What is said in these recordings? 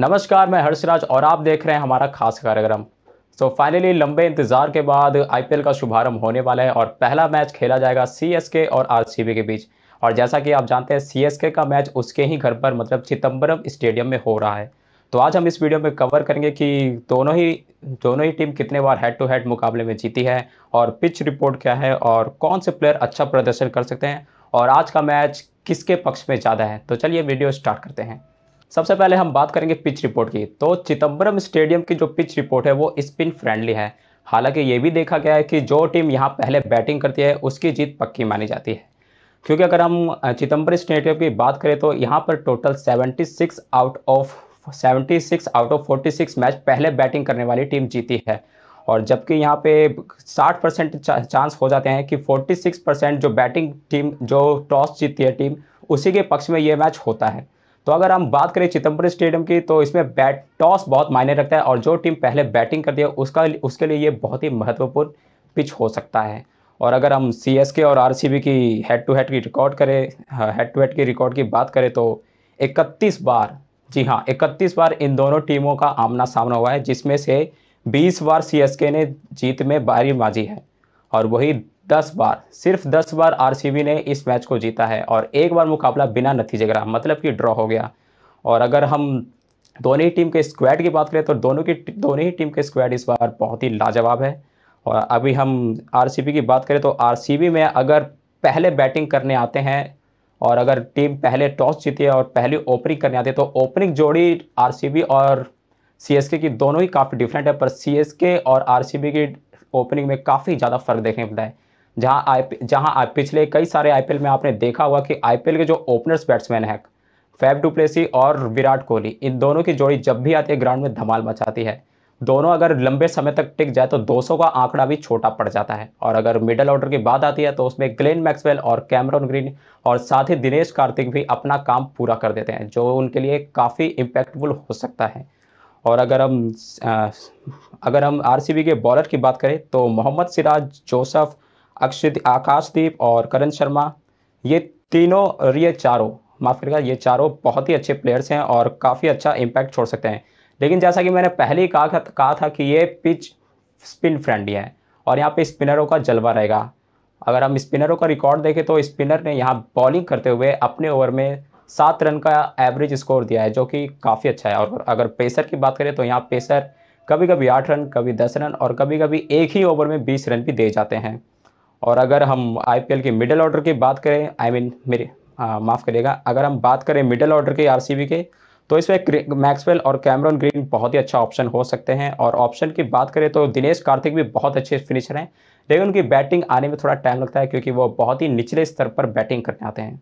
नमस्कार मैं हर्षराज और आप देख रहे हैं हमारा खास कार्यक्रम सो so, फाइनली लंबे इंतजार के बाद आईपीएल का शुभारंभ होने वाला है और पहला मैच खेला जाएगा सीएसके और आरसीबी के बीच और जैसा कि आप जानते हैं सीएसके का मैच उसके ही घर पर मतलब चिदम्बरम स्टेडियम में हो रहा है तो आज हम इस वीडियो में कवर करेंगे कि दोनों ही दोनों ही टीम कितने बार हेड टू हेड मुकाबले में जीती है और पिच रिपोर्ट क्या है और कौन से प्लेयर अच्छा प्रदर्शन कर सकते हैं और आज का मैच किसके पक्ष में ज़्यादा है तो चलिए वीडियो स्टार्ट करते हैं सबसे पहले हम बात करेंगे पिच रिपोर्ट की तो चिदम्बरम स्टेडियम की जो पिच रिपोर्ट है वो स्पिन फ्रेंडली है हालांकि ये भी देखा गया है कि जो टीम यहाँ पहले बैटिंग करती है उसकी जीत पक्की मानी जाती है क्योंकि अगर हम चिदम्बर स्टेडियम की बात करें तो यहाँ पर total 76 out of 76 out of 46 match पहले बैटिंग करने वाली टीम जीती है और जबकि यहाँ पे 60 परसेंट चांस हो जाते हैं कि 46 परसेंट जो बैटिंग टीम जो टॉस जीतती है टीम उसी के पक्ष में ये मैच होता है तो अगर हम बात करें चिदम्बरम स्टेडियम की तो इसमें बैट टॉस बहुत मायने रखता है और जो टीम पहले बैटिंग करती है उसका उसके लिए ये बहुत ही महत्वपूर्ण पिच हो सकता है और अगर हम सी और आर की हेड टू हेड की रिकॉर्ड करें हेड टू हेड की रिकॉर्ड की बात करें तो इकतीस बार जी हाँ इकतीस बार इन दोनों टीमों का आमना सामना हुआ है जिसमें से बीस बार सी ने जीत में बारी माजी है और वही दस बार सिर्फ दस बार आरसीबी ने इस मैच को जीता है और एक बार मुकाबला बिना नतीजे का मतलब कि ड्रॉ हो गया और अगर हम दोनों ही टीम के स्क्वाड की बात करें तो दोनों की दोनों ही टीम के स्क्वाड इस बार बहुत ही लाजवाब है और अभी हम आर की बात करें तो आर में अगर पहले बैटिंग करने आते हैं और अगर टीम पहले टॉस जीती है और पहले ओपनिंग करने आती है तो ओपनिंग जोड़ी आर और सी की दोनों ही काफ़ी डिफरेंट है पर सी और आर की ओपनिंग में काफ़ी ज़्यादा फर्क देखने मिलता है जहां आई जहां पिछले कई सारे आईपीएल में आपने देखा हुआ कि आईपीएल के जो ओपनर्स बैट्समैन है फैफ डुप्लेसी और विराट कोहली इन दोनों की जोड़ी जब भी आती है ग्राउंड में धमाल मचाती है दोनों अगर लंबे समय तक टिक जाए तो 200 का आंकड़ा भी छोटा पड़ जाता है और अगर मिडल ऑर्डर की बात आती है तो उसमें ग्लेन मैक्सवेल और कैमरन ग्रीन और साथ ही दिनेश कार्तिक भी अपना काम पूरा कर देते हैं जो उनके लिए काफ़ी इम्पैक्टफुल हो सकता है और अगर हम अगर हम आर के बॉलर की बात करें तो मोहम्मद सिराज जोसफ़ अक्षित आकाशदीप और करण शर्मा ये तीनों ये चारों माफ करेगा ये चारों बहुत ही अच्छे प्लेयर्स हैं और काफ़ी अच्छा इम्पैक्ट छोड़ सकते हैं लेकिन जैसा कि मैंने पहले ही कहा कहा था कि ये पिच स्पिन फ्रेंडली है और यहाँ पे स्पिनरों का जलवा रहेगा अगर हम स्पिनरों का रिकॉर्ड देखें तो स्पिनर ने यहाँ बॉलिंग करते हुए अपने ओवर में सात रन का एवरेज स्कोर दिया है जो कि काफ़ी अच्छा है और अगर पेसर की बात करें तो यहाँ पेसर कभी कभी आठ रन कभी दस रन और कभी कभी एक ही ओवर में बीस रन भी दे जाते हैं और अगर हम एल के मिडिल ऑर्डर की बात करें आई I मीन mean, मेरे माफ़ करिएगा अगर हम बात करें मिडिल ऑर्डर के बी के तो इसमें मैक्सवेल और कैमरन ग्रीन बहुत ही अच्छा ऑप्शन हो सकते हैं और ऑप्शन की बात करें तो दिनेश कार्तिक भी बहुत अच्छे फिनिशर हैं लेकिन उनकी बैटिंग आने में थोड़ा टाइम लगता है क्योंकि वो बहुत ही निचले स्तर पर बैटिंग करने आते हैं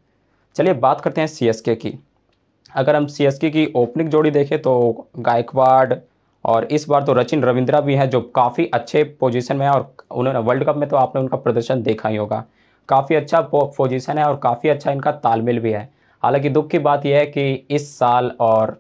चलिए बात करते हैं सी की अगर हम सी की ओपनिंग जोड़ी देखें तो गायकवाड और इस बार तो रचिन रविंद्रा भी हैं जो काफ़ी अच्छे पोजीशन में है और उन्होंने वर्ल्ड कप में तो आपने उनका प्रदर्शन देखा ही होगा काफ़ी अच्छा पोजीशन है और काफ़ी अच्छा इनका तालमेल भी है हालांकि दुख की बात यह है कि इस साल और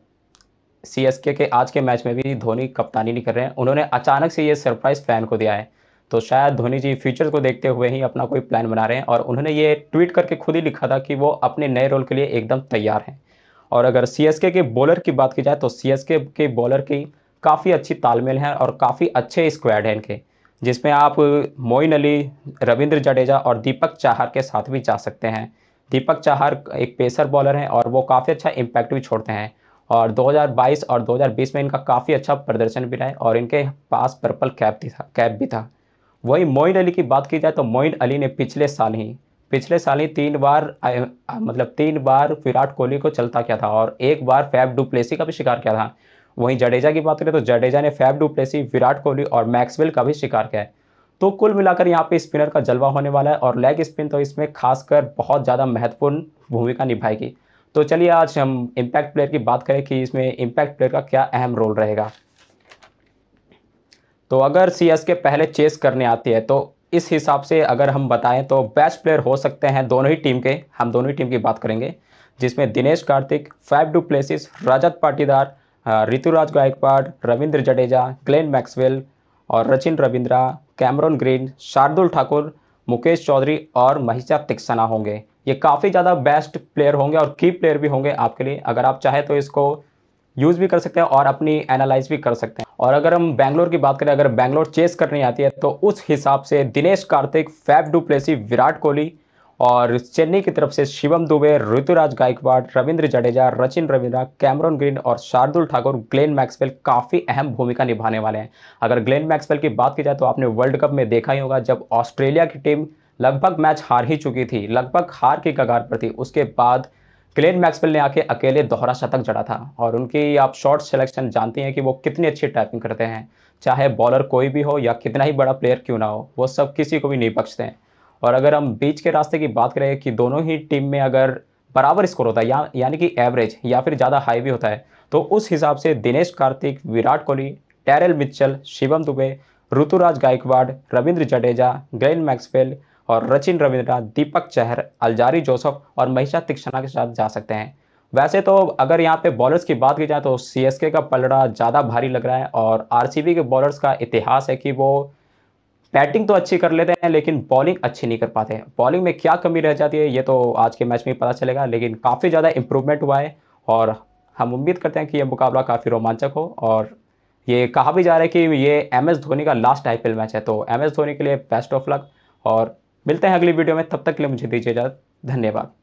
सी के आज के मैच में भी धोनी कप्तानी नहीं कर रहे हैं उन्होंने अचानक से ये सरप्राइज़ फैन को दिया है तो शायद धोनी जी फ्यूचर को देखते हुए ही अपना कोई प्लान बना रहे हैं और उन्होंने ये ट्वीट करके खुद ही लिखा था कि वो अपने नए रोल के लिए एकदम तैयार हैं और अगर सी के बॉलर की बात की जाए तो सी के बॉलर की काफ़ी अच्छी तालमेल है और काफ़ी अच्छे स्क्वाड हैं इनके जिसमें आप मोइन अली रविंद्र जडेजा और दीपक चाहर के साथ भी जा सकते हैं दीपक चाहर एक पेसर बॉलर हैं और वो काफ़ी अच्छा इम्पैक्ट भी छोड़ते हैं और 2022 और 2020 में इनका काफ़ी अच्छा प्रदर्शन भी रहा है और इनके पास पर्पल कैप भी था कैप भी था वहीं मोइन अली की बात की जाए तो मोइन अली ने पिछले साल ही पिछले साल ही तीन बार मतलब तीन बार विराट कोहली को चलता किया था और एक बार फैब डुप्लेसी का भी शिकार किया था वहीं जडेजा की बात करें तो जडेजा ने फैब डुप्लेसी विराट कोहली और मैक्सवेल का भी शिकार किया है तो कुल मिलाकर यहाँ पे स्पिनर का जलवा होने वाला है और लेग स्पिन तो इसमें खासकर बहुत ज़्यादा महत्वपूर्ण भूमिका निभाएगी तो चलिए आज हम इम्पैक्ट प्लेयर की बात करें कि इसमें इम्पैक्ट प्लेयर का क्या अहम रोल रहेगा तो अगर सी के पहले चेस करने आती है तो इस हिसाब से अगर हम बताएं तो बेस्ट प्लेयर हो सकते हैं दोनों ही टीम के हम दोनों ही टीम की बात करेंगे जिसमें दिनेश कार्तिक फैब डुप्लेसिस रजत पाटीदार ऋतुराज हाँ, गायकवाड रविंद्र जडेजा ग्लेन मैक्सवेल और रचिन रविंद्रा कैमरन ग्रीन शार्दुल ठाकुर मुकेश चौधरी और महिषा तिक्सना होंगे ये काफ़ी ज़्यादा बेस्ट प्लेयर होंगे और की प्लेयर भी होंगे आपके लिए अगर आप चाहें तो इसको यूज़ भी कर सकते हैं और अपनी एनालाइज भी कर सकते हैं और अगर हम बैंगलोर की बात करें अगर बैंगलोर चेस करनी आती है तो उस हिसाब से दिनेश कार्तिक फैब डुप्लेसी विराट कोहली और चेन्नई की तरफ से शिवम दुबे ऋतुराज गायकवाड़ रविंद्र जडेजा रचिन रविंद्रा कैमरन ग्रीन और शार्दुल ठाकुर ग्लेन मैक्सवेल काफ़ी अहम भूमिका निभाने वाले हैं अगर ग्लेन मैक्सवेल की बात की जाए तो आपने वर्ल्ड कप में देखा ही होगा जब ऑस्ट्रेलिया की टीम लगभग मैच हार ही चुकी थी लगभग हार की कगार पर थी उसके बाद ग्लेन मैक्सवेल ने आके अकेले दोहरा शतक जड़ा था और उनकी आप शॉर्ट सिलेक्शन जानती हैं कि वो कितनी अच्छी टाइपिंग करते हैं चाहे बॉलर कोई भी हो या कितना ही बड़ा प्लेयर क्यों ना हो वो सब किसी को भी नहीं बख्शते हैं और अगर हम बीच के रास्ते की बात करें कि दोनों ही टीम में अगर बराबर स्कोर होता है या यानी कि एवरेज या फिर ज़्यादा हाई भी होता है तो उस हिसाब से Dinesh Karthik Virat Kohli Daryl Mitchell Shivam Dube Ruturaj Gaikwad Ravindra Jadeja Glenn Maxwell और रचिन रविंद्रनाथ दीपक चहर अलजारी जोसफ और महिषा तिक्षणा के साथ जा सकते हैं वैसे तो अगर यहाँ पे बॉलर्स की बात की जाए तो सी का पलड़ा ज़्यादा भारी लग रहा है और आर के बॉलर्स का इतिहास है कि वो बैटिंग तो अच्छी कर लेते हैं लेकिन बॉलिंग अच्छी नहीं कर पाते हैं बॉलिंग में क्या कमी रह जाती है ये तो आज के मैच में पता चलेगा लेकिन काफ़ी ज़्यादा इंप्रूवमेंट हुआ है और हम उम्मीद करते हैं कि ये मुकाबला काफ़ी रोमांचक हो और ये कहा भी जा रहा है कि ये एम एस धोनी का लास्ट आई मैच है तो एम एस धोनी के लिए बेस्ट ऑफ लक और मिलते हैं अगली वीडियो में तब तक के लिए मुझे दीजिए इजाज़त धन्यवाद